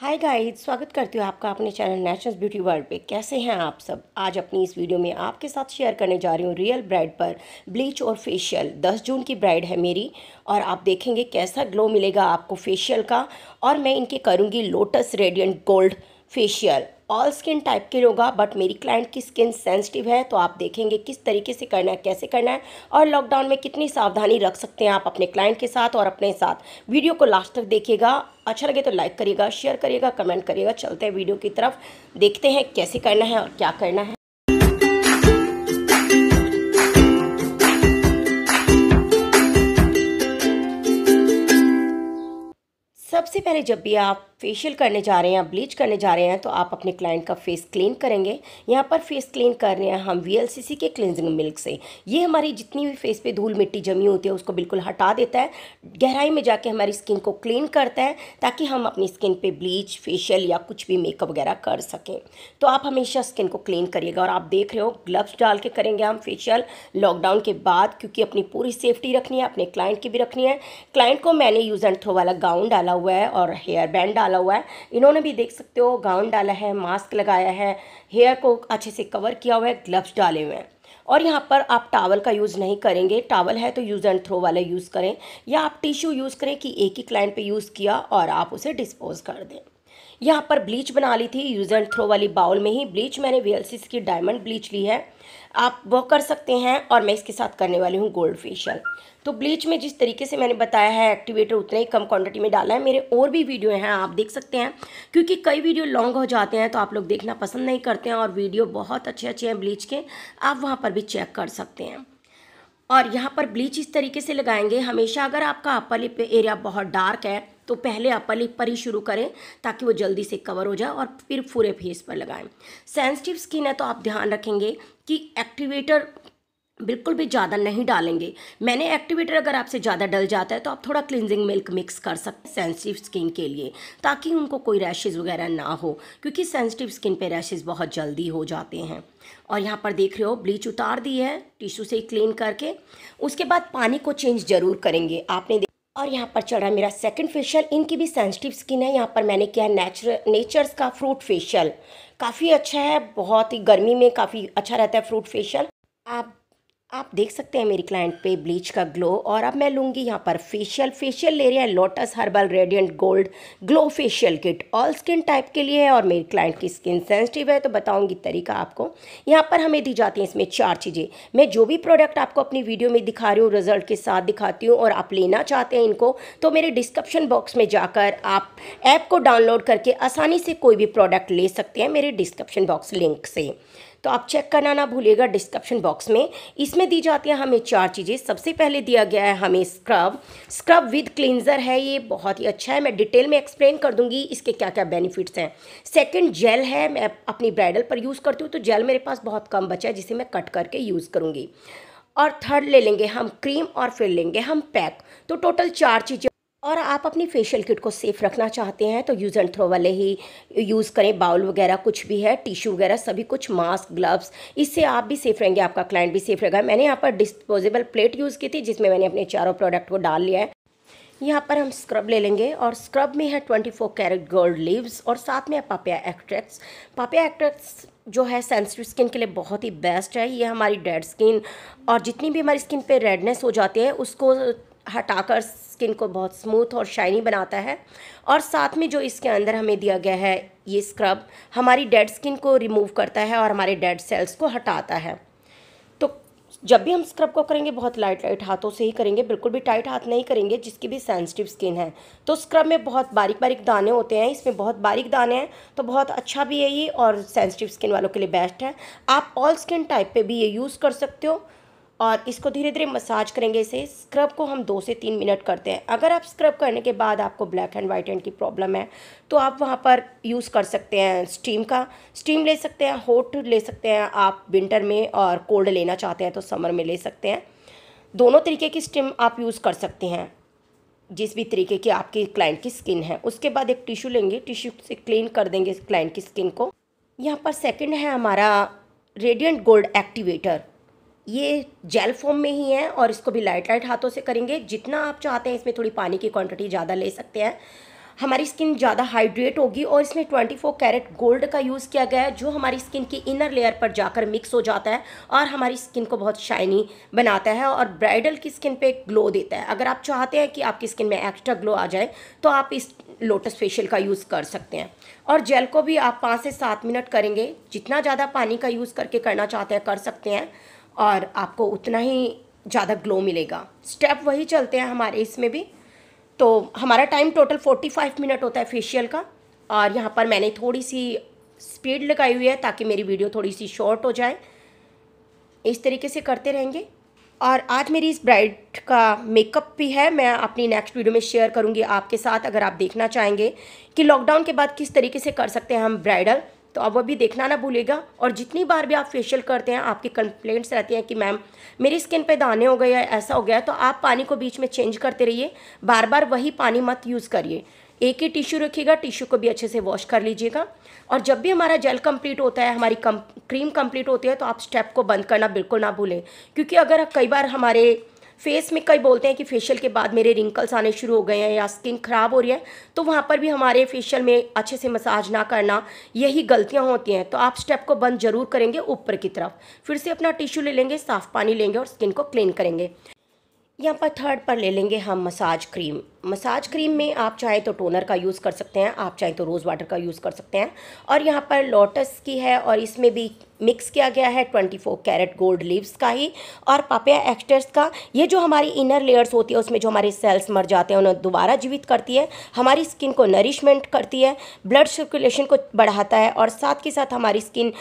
hi guys स्वागत करती हूँ आपका अपने चैनल नेशनल ब्यूटी वर्ल्ड पे कैसे हैं आप सब आज अपनी इस वीडियो में आपके साथ शेयर करने जा रही हूँ रियल ब्राइड पर ब्लीच और फेशियल 10 जून की ब्राइड है मेरी और आप देखेंगे कैसा ग्लो मिलेगा आपको फेशियल का और मैं इनके करूँगी lotus radiant gold facial all skin type के लोग बट मेरी क्लाइंट की स्किन सेंसिटिव है तो आप देखेंगे किस तरीके से करना है कैसे करना है और लॉकडाउन में कितनी सावधानी रख सकते हैं आप अपने क्लाइंट के साथ और अपने साथ वीडियो को लास्ट तक देखिएगा अच्छा लगे तो लाइक करिएगा शेयर करिएगा कमेंट करिएगा चलते हैं वीडियो की तरफ देखते हैं कैसे करना है और क्या करना है सबसे पहले जब भी आप फेशियल करने जा रहे हैं या ब्लीच करने जा रहे हैं तो आप अपने क्लाइंट का फेस क्लीन करेंगे यहाँ पर फेस क्लीन कर रहे हैं हम वी के क्लिनजिंग मिल्क से ये हमारी जितनी भी फेस पे धूल मिट्टी जमी होती है उसको बिल्कुल हटा देता है गहराई में जाके हमारी स्किन को क्लीन करता है ताकि हम अपनी स्किन पर ब्लीच फेशियल या कुछ भी मेकअप वगैरह कर सकें तो आप हमेशा स्किन को क्लीन करिएगा और आप देख रहे हो ग्लव्स डाल के करेंगे हम फेशियल लॉकडाउन के बाद क्योंकि अपनी पूरी सेफ्टी रखनी है अपने क्लाइंट की भी रखनी है क्लाइंट को मैंने यूज़ एंड थ्रो वाला गाउन डाला हुआ है और हेयर बैंड डाला हुआ है इन्होंने भी देख सकते हो गाउन डाला है मास्क लगाया है हेयर को अच्छे से कवर किया हुआ है ग्लव्स डाले हुए हैं और यहाँ पर आप टावल का यूज़ नहीं करेंगे टावल है तो यूज़ एंड थ्रो वाला यूज़ करें या आप टिश्यू यूज़ करें कि एक ही क्लाइंट पे यूज़ किया और आप उसे डिस्पोज कर दें यहाँ पर ब्लीच बना ली थी यूज़ एंड थ्रो वाली बाउल में ही ब्लीच मैंने वी की डायमंड ब्लीच ली है आप वो कर सकते हैं और मैं इसके साथ करने वाली हूँ गोल्ड फेशियल तो ब्लीच में जिस तरीके से मैंने बताया है एक्टिवेटर उतने ही कम क्वांटिटी में डाला है मेरे और भी वीडियो हैं आप देख सकते हैं क्योंकि कई वीडियो लॉन्ग हो जाते हैं तो आप लोग देखना पसंद नहीं करते हैं और वीडियो बहुत अच्छे अच्छे हैं ब्लीच के आप वहाँ पर भी चेक कर सकते हैं और यहाँ पर ब्लीच इस तरीके से लगाएंगे हमेशा अगर आपका अपर लिप एरिया बहुत डार्क है तो पहले आप लिप पर ही शुरू करें ताकि वो जल्दी से कवर हो जाए और फिर पूरे फेस पर लगाएं सेंसिटिव स्किन है तो आप ध्यान रखेंगे कि एक्टिवेटर बिल्कुल भी ज़्यादा नहीं डालेंगे मैंने एक्टिवेटर अगर आपसे ज़्यादा डल जाता है तो आप थोड़ा क्लिनजिंग मिल्क मिक्स कर सकते हैं सेंसिटिव स्किन के लिए ताकि उनको कोई रैशेज वगैरह ना हो क्योंकि सेंसिटिव स्किन पे रैशेज बहुत जल्दी हो जाते हैं और यहाँ पर देख रहे हो ब्लीच उतार दी है टिश्यू से क्लीन करके उसके बाद पानी को चेंज ज़रूर करेंगे आपने और यहाँ पर चल रहा है मेरा सेकंड फेशियल इनकी भी सेंसिटिव स्किन है यहाँ पर मैंने किया है नेचुरल नेचर्स का फ्रूट फेशियल काफ़ी अच्छा है बहुत ही गर्मी में काफ़ी अच्छा रहता है फ्रूट फेशियल आप आप देख सकते हैं मेरी क्लाइंट पे ब्लीच का ग्लो और अब मैं लूँगी यहाँ पर फेशियल फेशियल ले रहे हैं lotus herbal radiant gold glow facial kit all skin type के लिए है और मेरी क्लाइंट की स्किन सेंसिटिव है तो बताऊँगी तरीका आपको यहाँ पर हमें दी जाती है इसमें चार चीज़ें मैं जो भी प्रोडक्ट आपको अपनी वीडियो में दिखा रही हूँ रिजल्ट के साथ दिखाती हूँ और आप लेना चाहते हैं इनको तो मेरे डिस्क्रिप्शन बॉक्स में जाकर आप ऐप को डाउनलोड करके आसानी से कोई भी प्रोडक्ट ले सकते हैं मेरे डिस्क्रिप्शन बॉक्स लिंक से तो आप चेक करना ना भूलिएगा डिस्क्रिप्शन बॉक्स में इसमें दी जाती है हमें चार चीज़ें सबसे पहले दिया गया है हमें स्क्रब स्क्रब विद क्लिनजर है ये बहुत ही अच्छा है मैं डिटेल में एक्सप्लेन कर दूंगी इसके क्या क्या बेनिफिट्स हैं सेकेंड जेल है मैं अपनी ब्राइडल पर यूज़ करती हूँ तो जेल मेरे पास बहुत कम बचा है जिसे मैं कट करके यूज़ करूँगी और थर्ड ले लेंगे हम क्रीम और फिर लेंगे हम पैक तो टोटल चार चीज़ें और आप अपनी फेशियल किट को सेफ़ रखना चाहते हैं तो यूज़ एंड थ्रो वाले ही यूज़ करें बाउल वगैरह कुछ भी है टिश्यू वगैरह सभी कुछ मास्क ग्लव्स इससे आप भी सेफ़ रहेंगे आपका क्लाइंट भी सेफ़ रहेगा मैंने यहाँ पर डिस्पोजेबल प्लेट यूज़ की थी जिसमें मैंने अपने चारों प्रोडक्ट को डाल लिया है यहाँ पर हम स्क्रब ले लेंगे और स्क्रब में है twenty four carat gold leaves और साथ में पापिया एक्ट्रेक्ट्स पापिया एक्ट्रेक्ट्स जो है सेंसिटिव स्किन के लिए बहुत ही बेस्ट है ये हमारी डेड स्किन और जितनी भी हमारी स्किन पे रेडनेस हो जाती है उसको हटाकर स्किन को बहुत स्मूथ और शाइनी बनाता है और साथ में जो इसके अंदर हमें दिया गया है ये स्क्रब हमारी डेड स्किन को रिमूव करता है और हमारे डेड सेल्स को हटाता है तो जब भी हम स्क्रब को करेंगे बहुत लाइट लाइट हाथों से ही करेंगे बिल्कुल भी टाइट हाथ नहीं करेंगे जिसकी भी सेंसिटिव स्किन है तो स्क्रब में बहुत बारीक बारीक दाने होते हैं इसमें बहुत बारीक दाने हैं तो बहुत अच्छा भी है ये और सेंसिटिव स्किन वालों के लिए बेस्ट है आप ऑल स्किन टाइप पे भी ये यूज़ कर सकते हो और इसको धीरे धीरे मसाज करेंगे इसे स्क्रब को हम दो से तीन मिनट करते हैं अगर आप स्क्रब करने के बाद आपको ब्लैक एंड वाइट एंड की प्रॉब्लम है तो आप वहाँ पर यूज़ कर सकते हैं स्टीम का स्टीम ले सकते हैं होट ले सकते हैं आप विंटर में और कोल्ड लेना चाहते हैं तो समर में ले सकते हैं दोनों तरीके की स्टीम आप यूज़ कर सकते हैं जिस भी तरीके की आपकी क्लाइंट की स्किन है उसके बाद एक टिश्यू लेंगे टिश्यू से क्लीन कर देंगे क्लाइंट की स्किन को यहाँ पर सेकेंड है हमारा रेडियंट गोल्ड एक्टिवेटर ये जेल फॉर्म में ही है और इसको भी लाइट लाइट हाथों से करेंगे जितना आप चाहते हैं इसमें थोड़ी पानी की क्वांटिटी ज़्यादा ले सकते हैं हमारी स्किन ज़्यादा हाइड्रेट होगी और इसमें 24 कैरेट गोल्ड का यूज़ किया गया है जो हमारी स्किन की इनर लेयर पर जाकर मिक्स हो जाता है और हमारी स्किन को बहुत शाइनी बनाता है और ब्राइडल की स्किन पे ग्लो देता है अगर आप चाहते हैं कि आपकी स्किन में एक्स्ट्रा ग्लो आ जाए तो आप इस लोटस फेशियल का यूज़ कर सकते हैं और जेल को भी आप पाँच से सात मिनट करेंगे जितना ज़्यादा पानी का यूज़ करके करना चाहते हैं कर सकते हैं और आपको उतना ही ज़्यादा ग्लो मिलेगा स्टेप वही चलते हैं हमारे इसमें भी तो हमारा time total forty five minute होता है फेशियल का और यहाँ पर मैंने थोड़ी सी स्पीड लगाई हुई है ताकि मेरी वीडियो थोड़ी सी शॉर्ट हो जाए इस तरीके से करते रहेंगे और आज मेरी इस ब्राइड का मेकअप भी है मैं अपनी नेक्स्ट वीडियो में शेयर करूँगी आपके साथ अगर आप देखना चाहेंगे कि लॉकडाउन के बाद किस तरीके से कर सकते हैं हम ब्राइडल तो अब अभी देखना ना भूलेगा और जितनी बार भी आप फेशियल करते हैं आपकी कंप्लेंट्स रहती हैं कि मैम मेरी स्किन पे दाने हो गए या ऐसा हो गया तो आप पानी को बीच में चेंज करते रहिए बार बार वही पानी मत यूज़ करिए एक ही टिश्यू रखिएगा टिश्यू को भी अच्छे से वॉश कर लीजिएगा और जब भी हमारा जेल कंप्लीट होता है हमारी कम, क्रीम कंप्लीट होती है तो आप स्टेप को बंद करना बिल्कुल ना भूलें क्योंकि अगर कई बार हमारे फेस में कई बोलते हैं कि फेशियल के बाद मेरे रिंकल्स आने शुरू हो गए हैं या स्किन ख़राब हो रही है तो वहाँ पर भी हमारे फेशियल में अच्छे से मसाज ना करना यही गलतियाँ होती हैं तो आप स्टेप को बंद ज़रूर करेंगे ऊपर की तरफ फिर से अपना टिश्यू ले लेंगे साफ़ पानी लेंगे और स्किन को क्लीन करेंगे यहाँ पर थर्ड पर ले लेंगे हम मसाज क्रीम मसाज क्रीम में आप चाहे तो टोनर का यूज़ कर सकते हैं आप चाहे तो रोज़ वाटर का यूज़ कर सकते हैं और यहाँ पर लोटस की है और इसमें भी मिक्स किया गया है 24 कैरेट गोल्ड लीव्स का ही और पापिया एक्सटर्स का ये जो हमारी इनर लेयर्स होती है उसमें जो हमारे सेल्स मर जाते हैं उन्हें दोबारा जीवित करती है हमारी स्किन को नरिशमेंट करती है ब्लड सर्कुलेशन को बढ़ाता है और साथ के साथ हमारी स्किन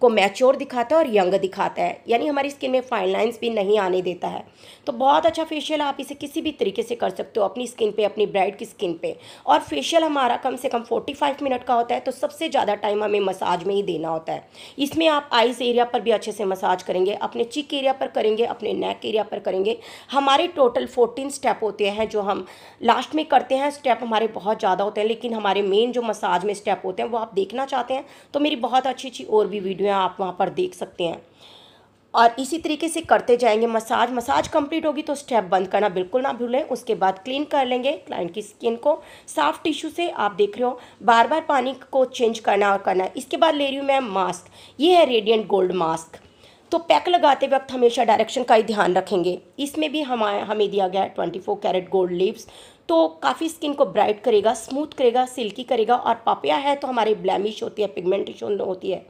को मैच्योर दिखाता है और यंग दिखाता है यानी हमारी स्किन में फाइन लाइन्स भी नहीं आने देता है तो बहुत अच्छा फेशियल आप इसे किसी भी तरीके से कर सकते हो अपनी स्किन पे अपनी ब्राइड की स्किन पे और फेशियल हमारा कम से कम 45 मिनट का होता है तो सबसे ज़्यादा टाइम हमें मसाज में ही देना होता है इसमें आप आइज़ एरिया पर भी अच्छे से मसाज करेंगे अपने चिक एरिया पर करेंगे अपने नेक एरिया पर करेंगे हमारे टोटल फोर्टीन स्टेप होते हैं जो हम लास्ट में करते हैं स्टेप हमारे बहुत ज़्यादा होते हैं लेकिन हमारे मेन जो मसाज में स्टेप होते हैं वो आप देखना चाहते हैं तो मेरी बहुत अच्छी अच्छी और भी वीडियो आप वहाँ पर देख सकते हैं और इसी तरीके से करते जाएंगे मसाज मसाज कंप्लीट होगी तो स्टेप बंद करना बिल्कुल ना भूलें उसके बाद क्लीन कर लेंगे क्लाइंट की स्किन को साफ टिश्यू से आप देख रहे हो बार बार पानी को चेंज करना और करना इसके बाद ले रही हूँ मैं मास्क ये है रेडियंट गोल्ड मास्क तो पैक लगाते वक्त हमेशा डायरेक्शन का ही ध्यान रखेंगे इसमें भी हम हमें दिया गया है twenty four carat gold leaves तो काफ़ी स्किन को ब्राइट करेगा स्मूथ करेगा सिल्की करेगा और पापिया है तो हमारी ब्लैमिश होती है पिगमेंटेशन होती है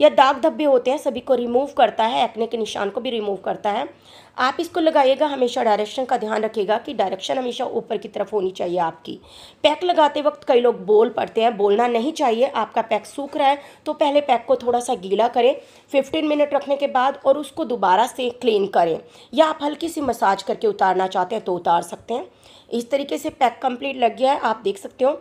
या दाग धब्बे होते हैं सभी को रिमूव करता है एक्ने के निशान को भी रिमूव करता है आप इसको लगाइएगा हमेशा डायरेक्शन का ध्यान रखिएगा कि डायरेक्शन हमेशा ऊपर की तरफ होनी चाहिए आपकी पैक लगाते वक्त कई लोग बोल पड़ते हैं बोलना नहीं चाहिए आपका पैक सूख रहा है तो पहले पैक को थोड़ा सा गीला करें फिफ्टीन मिनट रखने के बाद और उसको दोबारा से क्लीन करें या आप हल्की सी मसाज करके उतारना चाहते हैं तो उतार सकते हैं इस तरीके से पैक कंप्लीट लग गया है आप देख सकते हो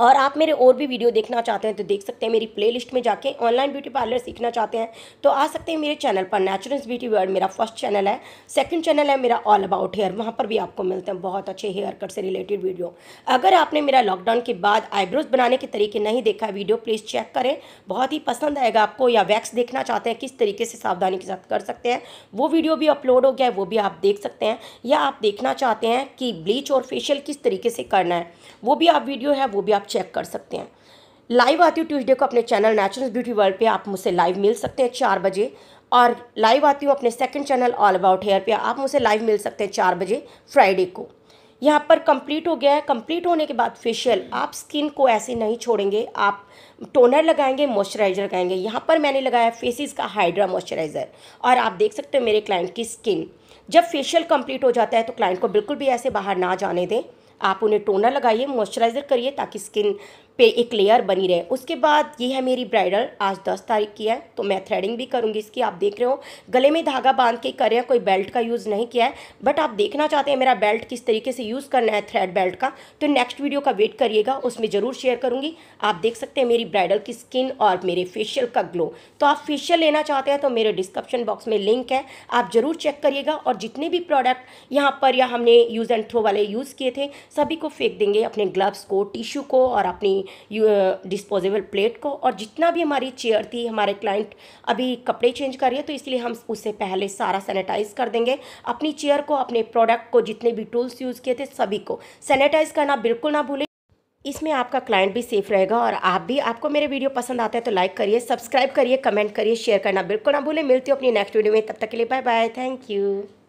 और आप मेरे और भी वीडियो देखना चाहते हैं तो देख सकते हैं मेरी प्लेलिस्ट में जाके ऑनलाइन ब्यूटी पार्लर सीखना चाहते हैं तो आ सकते हैं मेरे चैनल पर नेचुरल्स ब्यूटी वर्ल्ड मेरा फर्स्ट चैनल है सेकंड चैनल है मेरा ऑल अबाउट हेयर वहाँ पर भी आपको मिलते हैं बहुत अच्छे हेयर कट से रिलेटेड वीडियो अगर आपने मेरा लॉकडाउन के बाद आईब्रोज बनाने के तरीके नहीं देखा वीडियो प्लीज़ चेक करें बहुत ही पसंद आएगा आपको या वैक्स देखना चाहते हैं किस तरीके से सावधानी के साथ कर सकते हैं वो वीडियो भी अपलोड हो गया है वो भी आप देख सकते हैं या आप देखना चाहते हैं कि ब्लीच और फेशियल किस तरीके से करना है वो भी आप वीडियो है वो भी आप चेक कर सकते हैं लाइव आती हूँ ट्यूजडे को अपने चैनल नेचुरल ब्यूटी वर्ल्ड पे आप मुझसे लाइव मिल सकते हैं चार बजे और लाइव आती हूँ अपने second channel all about hair पे आप मुझसे लाइव मिल सकते हैं चार बजे फ्राइडे को यहाँ पर कंप्लीट हो गया है कंप्लीट होने के बाद फेशियल आप स्किन को ऐसे नहीं छोड़ेंगे आप टोनर लगाएंगे मॉइस्चराइज़र लगाएंगे यहाँ पर मैंने लगाया फेसिस का हाइड्रा मॉइस्चराइज़र और आप देख सकते हो मेरे क्लाइंट की स्किन जब फेशियल कंप्लीट हो जाता है तो क्लाइंट को बिल्कुल भी ऐसे बाहर ना जाने दें आप उन्हें टोनर लगाइए मॉइस्चराइज़र करिए ताकि स्किन पे एक लेयर बनी रहे उसके बाद ये है मेरी ब्राइडल आज दस तारीख की है तो मैं थ्रेडिंग भी करूँगी इसकी आप देख रहे हो गले में धागा बांध के कर रहे हैं कोई बेल्ट का यूज़ नहीं किया है बट आप देखना चाहते हैं मेरा बेल्ट किस तरीके से यूज़ करना है थ्रेड बेल्ट का तो नेक्स्ट वीडियो का वेट करिएगा उसमें ज़रूर शेयर करूँगी आप देख सकते हैं मेरी ब्राइडल की स्किन और मेरे फेशियल का ग्लो तो आप फेशियल लेना चाहते हैं तो मेरे डिस्क्रिप्शन बॉक्स में लिंक है आप ज़रूर चेक करिएगा और जितने भी प्रोडक्ट यहाँ पर या हमने यूज़ एंड थ्रो वाले यूज़ किए थे सभी को फेंक देंगे अपने ग्लव्स को टिश्यू को और अपनी डिस्पोजेबल प्लेट uh, को और जितना भी हमारी चेयर थी हमारे क्लाइंट अभी कपड़े चेंज कर रही है तो इसलिए हम उससे पहले सारा सैनिटाइज कर देंगे अपनी चेयर को अपने प्रोडक्ट को जितने भी टूल्स यूज़ किए थे सभी को सैनिटाइज करना बिल्कुल ना भूलें इसमें आपका क्लाइंट भी सेफ रहेगा और आप भी आपको मेरे वीडियो पसंद आता है तो लाइक करिए सब्सक्राइब करिए कमेंट करिए शेयर करना बिल्कुल ना भूलें मिलती हूँ अपनी नेक्स्ट वीडियो में तब तक के लिए बाय बाय थैंक यू